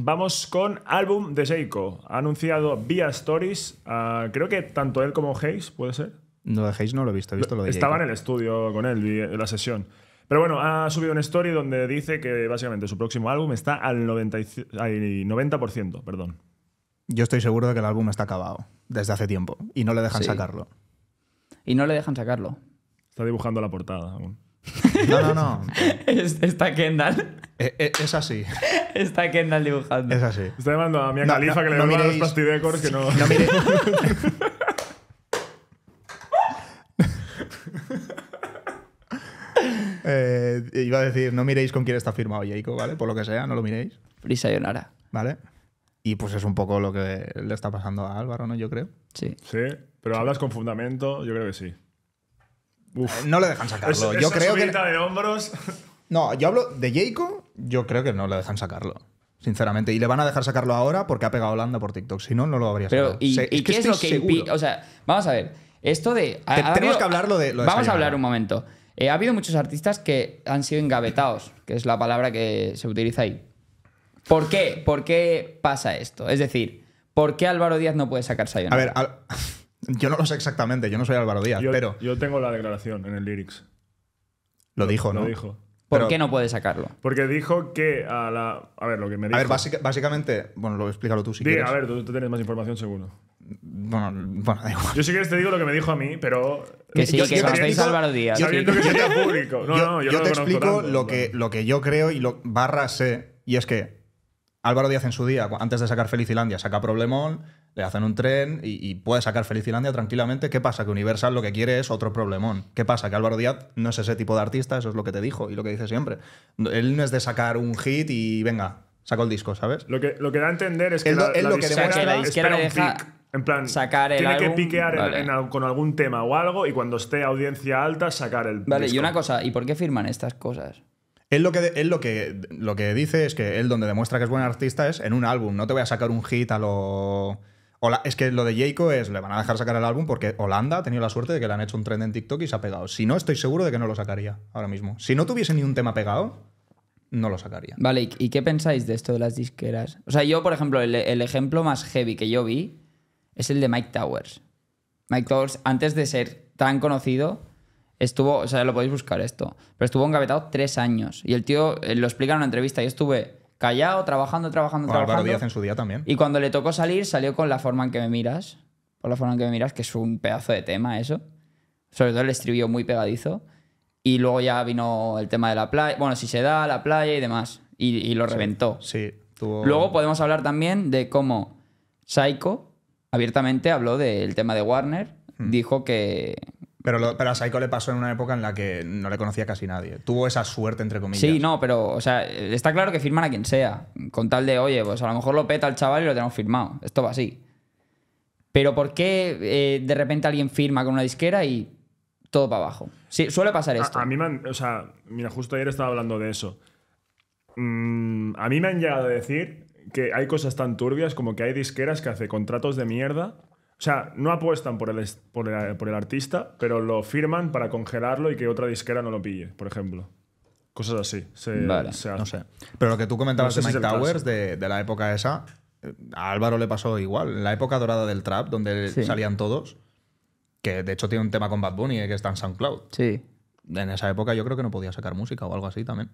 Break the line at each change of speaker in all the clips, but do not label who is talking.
Vamos con álbum de Seiko. Ha anunciado vía Stories, ah, creo que tanto él como Hayes, ¿puede ser? No, de Hayes no lo he visto, he visto lo de Estaba en el estudio con él, en la sesión. Pero bueno, ha subido una story donde dice que básicamente su próximo álbum está al 90, perdón.
Yo estoy seguro de que el álbum está acabado desde hace tiempo y no le dejan sacarlo.
Y no le dejan sacarlo. Está dibujando la portada aún.
No, no, no. Está Kendall. E, e, es así. Está Kendall dibujando. Es así. Estoy llamando a Mia no, que le no los que no. No miréis. Eh, iba a decir, no miréis con quién está firmado Jacob, ¿vale? Por lo que sea, no lo miréis. Prisa Yonara. Vale. Y pues es un poco lo que le está pasando a Álvaro, ¿no? Yo creo. Sí. Sí,
pero hablas con fundamento, yo creo que sí. No le dejan sacarlo. yo creo que. de hombros.
No, yo hablo de Jayco. yo creo que no le dejan sacarlo. Sinceramente, y le van a dejar sacarlo ahora porque ha pegado a Holanda por TikTok. Si no, no lo habría sacado. ¿y, qué es lo que
O sea,
vamos a ver. Esto de. tenemos que hablarlo de. vamos a hablar un momento.
Eh, ha habido muchos artistas
que han sido engavetados, que es la palabra que se utiliza ahí. ¿Por qué? ¿Por qué pasa esto? Es decir, ¿por qué Álvaro Díaz no puede sacar Sayonara?
A ver, Yo no lo sé exactamente, yo no soy Álvaro Díaz, pero.
Yo tengo la declaración en el lyrics.
Lo, dijo, ¿no? Lo dijo.
¿Por qué no puede sacarlo? Porque dijo que a la. A ver, lo que me dijo. A ver,
básicamente. Bueno, lo explícalo tú si Diga, quieres. A
ver, tú, tienes más información seguro.
Bueno, bueno, da Yo
sí que te digo lo que me dijo a mí, pero. Que si yo, que conocéis Álvaro Díaz. yo sí. que sería público. No, yo, te explico lo, que,
lo que yo creo y lo barra sé. Y es que Álvaro Díaz en su día, antes de sacar Felicilandia, saca Problemón, le hacen un tren y, puede sacar Felicilandia tranquilamente. ¿Qué pasa? Que Universal lo que quiere es otro problemón. ¿Qué pasa? Que Álvaro Díaz no es ese tipo de artista, eso es lo que te dijo y lo que dice siempre. Él no es de sacar un hit y venga, saco el disco, ¿sabes?
Lo que, lo que da a entender es que él, la, lo que En plan, sacar el tiene que piquear con algún tema o algo y cuando esté audiencia alta sacar el Vale, y una cosa, ¿y por qué firman estas cosas?
Él lo que, lo que, lo que dice es que él donde demuestra que es buen artista es en un álbum. No te voy a sacar un hit a lo... es que lo de Jayco es, le van a dejar sacar el álbum porque Holanda ha tenido la suerte de que le han hecho un trend en TikTok y se ha pegado. Si no, estoy seguro de que no lo sacaría ahora mismo. Si no tuviese ni un tema pegado, no lo sacaría. Vale, ¿y qué pensáis de esto de las disqueras?
O sea, yo, por ejemplo, el ejemplo más heavy que yo vi es el de Mike Towers. Mike Towers, antes de ser tan conocido, estuvo, o sea, lo podéis buscar esto, pero estuvo engavetado tres años. Y el tío eh, lo explica en una entrevista. Yo estuve callado, trabajando, trabajando, trabajando. Díaz en su día también. Y cuando le tocó salir, salió con La forma en que me miras. Por la forma en que me miras, que es un pedazo de tema eso. Sobre todo el estribillo muy pegadizo. Y luego ya vino el tema de la playa. Bueno, si se da, la playa y demás. Y, lo reventó.
Sí, tuvo... Luego
podemos hablar también de cómo Psycho abiertamente habló del tema de Warner.
Hmm. Dijo que, pero, a Saiko le pasó en una época en la que no le conocía casi nadie. Tuvo esa suerte, entre comillas. Sí, no, pero, o sea, está claro que firman a quien sea. Con tal de, oye,
pues a lo mejor lo peta el chaval y lo tenemos firmado. Esto va así. Pero ¿por qué eh, de
repente alguien firma con una disquera y todo para abajo? Sí, suele pasar esto. A, mí me han, o sea, mira, justo ayer estaba hablando de eso. Mm, a mí me han llegado a decir que hay cosas tan turbias como que hay disqueras que hace contratos de mierda o sea, no apuestan por el, por el, artista, pero lo firman para congelarlo y que otra disquera no lo pille, por ejemplo. Cosas así. no
sé. Pero lo que tú comentabas de Mike Towers, de, la época esa, eh, a Álvaro le pasó igual. En la época dorada del trap, donde salían todos, que de hecho tiene un tema con Bad Bunny, eh, que está en SoundCloud. Sí. En esa época yo creo que no podía sacar música o algo así también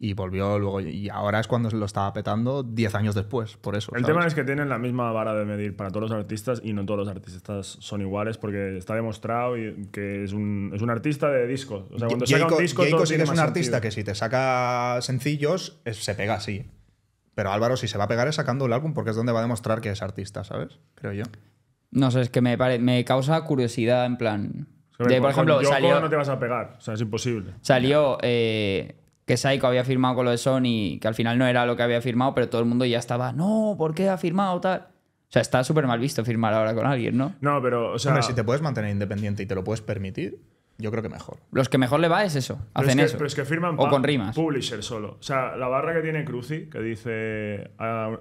y volvió luego. Y ahora es cuando se lo estaba petando 10 años después, por eso. El tema es
que tienen la misma vara de medir para todos los artistas y no todos los artistas son iguales porque está demostrado que es un, artista de discos. O sea, cuando saca un disco. Jayco todo sí que es un artista que
si te saca sencillos, se pega así. Pero Álvaro, si se va a pegar es sacando el álbum porque es donde va a demostrar que es artista, ¿sabes? Creo yo. No sé, es que me, me causa curiosidad en plan. por ejemplo, salió, no
te vas a pegar, o sea, es
imposible. Salió
que Saiko había firmado con lo de Sony, que al final no era lo que había firmado, pero todo el mundo ya
estaba, no, ¿por qué ha firmado tal? O sea, está súper mal visto firmar ahora con alguien, ¿no? No, pero, o sea... si te puedes mantener independiente y te lo puedes permitir, yo creo que mejor. Los que mejor le va es eso, hacen eso. es que firman o con rimas.
publisher solo. O sea, la barra que tiene Cruci, que dice,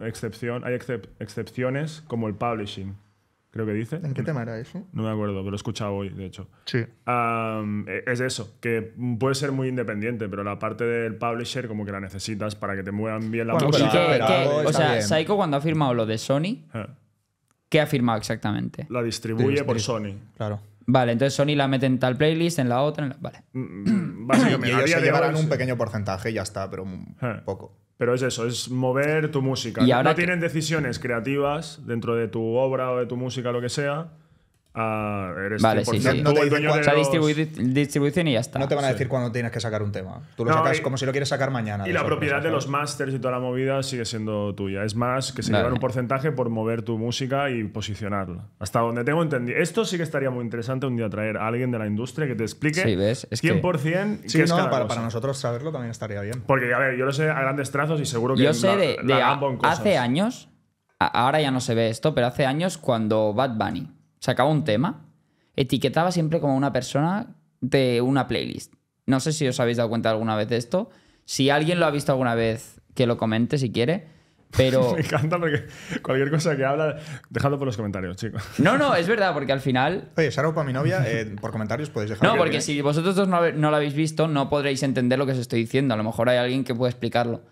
excepción, hay excepciones como el publishing creo que dice. ¿En qué tema era eso? No me acuerdo, pero lo he escuchado hoy, de hecho. Sí. E, es eso, que puede ser muy independiente, pero la parte del publisher como que la necesitas para que te muevan bien la música. o sea,
cuando ha firmado lo de Sony, ah. ¿qué ha firmado exactamente? La distribuye por Sony. Claro. Vale, entonces Sony la mete en tal playlist, en la otra, en la... vale. Mm, mm, básicamente, y
ellos se llevarán un pequeño porcentaje y ya está, pero ah. poco.
Pero es eso, es mover tu música. Y no tienen decisiones creativas dentro de tu obra o de tu música, lo que sea, Ah, eres dueño de
distribución y ya está. No te van a decir cuándo tienes que sacar un tema. Tú lo sacas como si lo quieres sacar mañana. Y la propiedad de los
masters y toda la movida sigue siendo tuya. Es más, que se llevan un porcentaje por mover tu música y posicionarla. Hasta donde tengo entendido. Esto sí que estaría muy interesante un día traer a alguien de la industria que te explique sí, ¿ves? Es 100% para,
nosotros saberlo también estaría bien.
Porque, a ver, yo lo sé a grandes trazos y seguro que... Yo sé de,
hace
años, ahora ya no se ve esto, pero hace años cuando Bad Bunny sacaba un tema, etiquetaba siempre como una persona de una playlist. No sé si os habéis dado cuenta alguna vez de esto. Si alguien lo ha visto alguna vez, que lo comente si quiere. Pero... Me
encanta porque cualquier cosa que habla, dejadlo por los comentarios, chicos. No, no, es
verdad, porque al
final. Oye, Saro para mi
novia, eh, por comentarios podéis dejarlo. No, porque
si vosotros dos no, no, lo habéis visto, no podréis entender lo que os estoy diciendo. A lo mejor hay alguien que pueda explicarlo.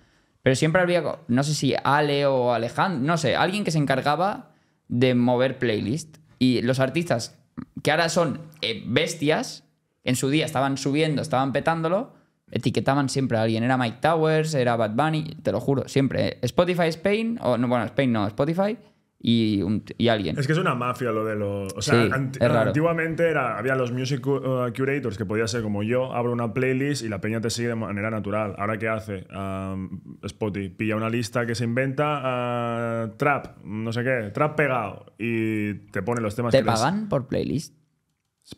Pero siempre había, no sé si Ale o Alejandro, no sé, alguien que se encargaba de mover playlist. Y los artistas que ahora son eh, bestias, en su día estaban subiendo, estaban petándolo, etiquetaban siempre a alguien. Era Mike Towers, era Bad Bunny, te lo juro, siempre. Spotify Spain, o no, bueno, Spain no, Spotify y, alguien.
Es que es una mafia lo de los. O sea, antiguamente era, había los music uh, curators que podía ser como yo, abro una playlist y la peña te sigue de manera natural. Ahora, ¿qué hace? Spotty, Spotify pilla una lista que se inventa, ah, trap, no sé qué, trap pegado y te pone los temas ¿Te pagan por playlist?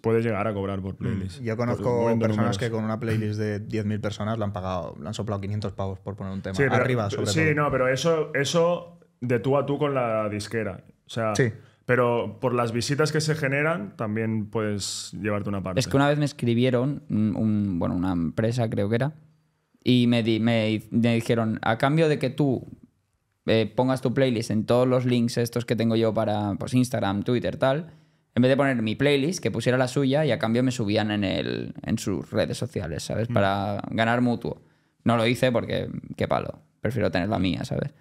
Puedes llegar a cobrar por mm, playlist. Yo conozco personas que con
una playlist de 10.000 personas le han pagado, le han soplado 500 pavos por poner un tema. Arriba, sobre Sí,
no, pero eso, eso de tú a tú con la disquera. O sea, sí. Pero por las visitas que se generan, también puedes llevarte una parte. Es
que una vez me escribieron, un, bueno, una empresa creo que era, y me, me, dijeron, a cambio de que tú eh, pongas tu playlist en todos los links estos que tengo yo para pues, Instagram, Twitter, tal, en vez de poner mi playlist, que pusiera la suya y a cambio me subían en, el, en sus redes sociales, ¿sabes? Mm. Para ganar mutuo. No lo hice porque, qué palo, prefiero tener la mía, ¿sabes?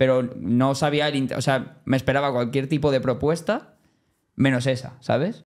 pero no sabía O sea, me esperaba cualquier tipo de propuesta menos esa,
¿sabes?